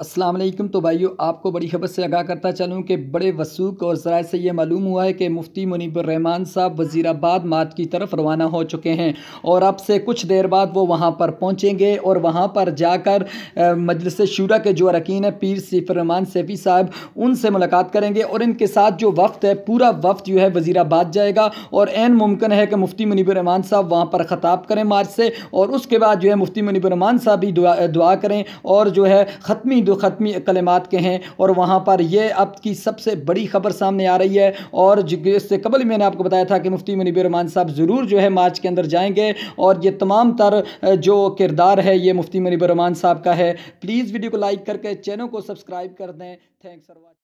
असलम तो भाइयों आपको बड़ी खबर से आगाह करता चलूँ कि बड़े वसूख और ज़रा से ये मालूम हुआ है कि मुफ्ती मुनीबरहमान साहब वज़ीराबाद मात की तरफ रवाना हो चुके हैं और अब से कुछ देर बाद वो वहाँ पर पहुँचेंगे और वहाँ पर जाकर मजलिस शुरा के जो अरकान है पीर सिफरमान सैफ़ी साहब उनसे मुलाकात करेंगे और इनके साथ जो वक्त है पूरा वक्त जो है वज़ीराबाद जाएगा और एन मुमकिन है कि मुफ्ती मुनीबरहमान साहब वहाँ पर ख़ताब करें मार्च से और उसके बाद जो है मुफ्ती मुनीबरहमान साहब भी दुआ दुआ करें और जो है ख़त्मी दो ख़त्मी कलमात के हैं और वहाँ पर यह अब की सबसे बड़ी खबर सामने आ रही है और इससे कबल मैंने आपको बताया था कि मुफ्ती रमान साहब ज़रूर जो है मार्च के अंदर जाएंगे और ये तमाम तर जो किरदार है ये मुफ्ती रमान साहब का है प्लीज़ वीडियो को लाइक करके चैनल को सब्सक्राइब कर दें थैंक्स फॉर